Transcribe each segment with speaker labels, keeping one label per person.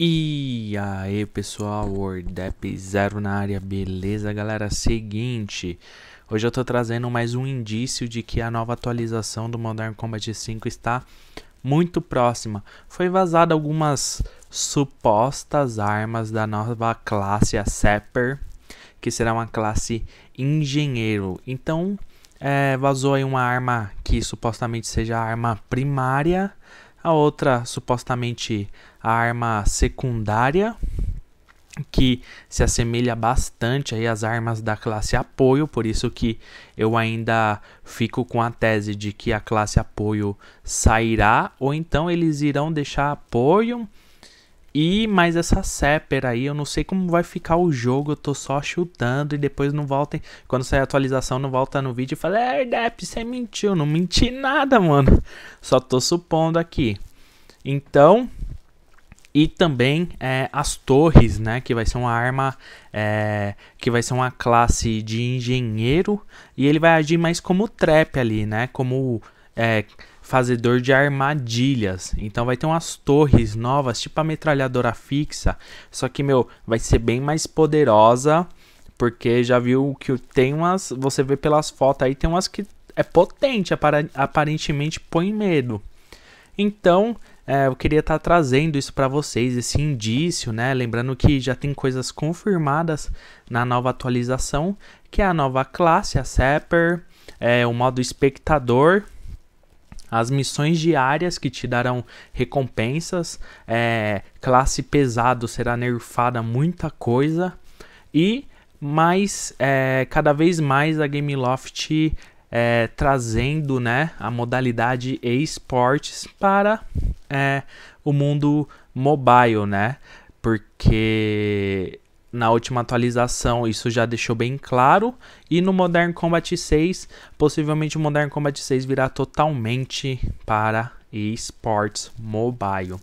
Speaker 1: E aí pessoal, wordep Zero na área, beleza galera? Seguinte, hoje eu tô trazendo mais um indício de que a nova atualização do Modern Combat 5 está muito próxima. Foi vazada algumas supostas armas da nova classe, a Sapper, que será uma classe engenheiro. Então, é, vazou aí uma arma que supostamente seja a arma primária a outra supostamente a arma secundária que se assemelha bastante aí às armas da classe apoio, por isso que eu ainda fico com a tese de que a classe apoio sairá ou então eles irão deixar apoio e mais essa Sepper aí, eu não sei como vai ficar o jogo, eu tô só chutando e depois não voltem. Quando sair a atualização, não volta no vídeo e fala: É, Depp, você mentiu. Não menti nada, mano. Só tô supondo aqui. Então, e também é, as torres, né, que vai ser uma arma é, que vai ser uma classe de engenheiro e ele vai agir mais como trap ali, né, como é, fazedor de armadilhas. Então vai ter umas torres novas, tipo a metralhadora fixa, só que meu, vai ser bem mais poderosa, porque já viu que tem umas, você vê pelas fotos aí, tem umas que é potente, aparentemente põe medo. Então, é, eu queria estar tá trazendo isso para vocês, esse indício, né? Lembrando que já tem coisas confirmadas na nova atualização, que é a nova classe, a Sapper, é, o modo espectador, as missões diárias que te darão recompensas, é, classe pesado será nerfada muita coisa e mais é, cada vez mais a Gameloft é, trazendo né, a modalidade esportes para é, o mundo mobile, né? Porque na última atualização isso já deixou bem claro. E no Modern Combat 6, possivelmente o Modern Combat 6 virá totalmente para esports mobile.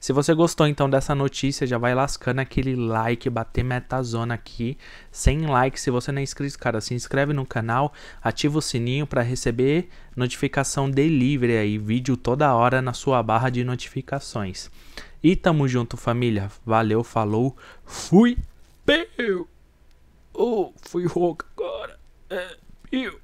Speaker 1: Se você gostou então dessa notícia, já vai lascando aquele like, bater metazona aqui. Sem like, se você não é inscrito, cara, se inscreve no canal, ativa o sininho para receber notificação delivery aí, vídeo toda hora na sua barra de notificações. E tamo junto, família. Valeu, falou, fui! Piu! Oh, fui rouco agora. É, piu!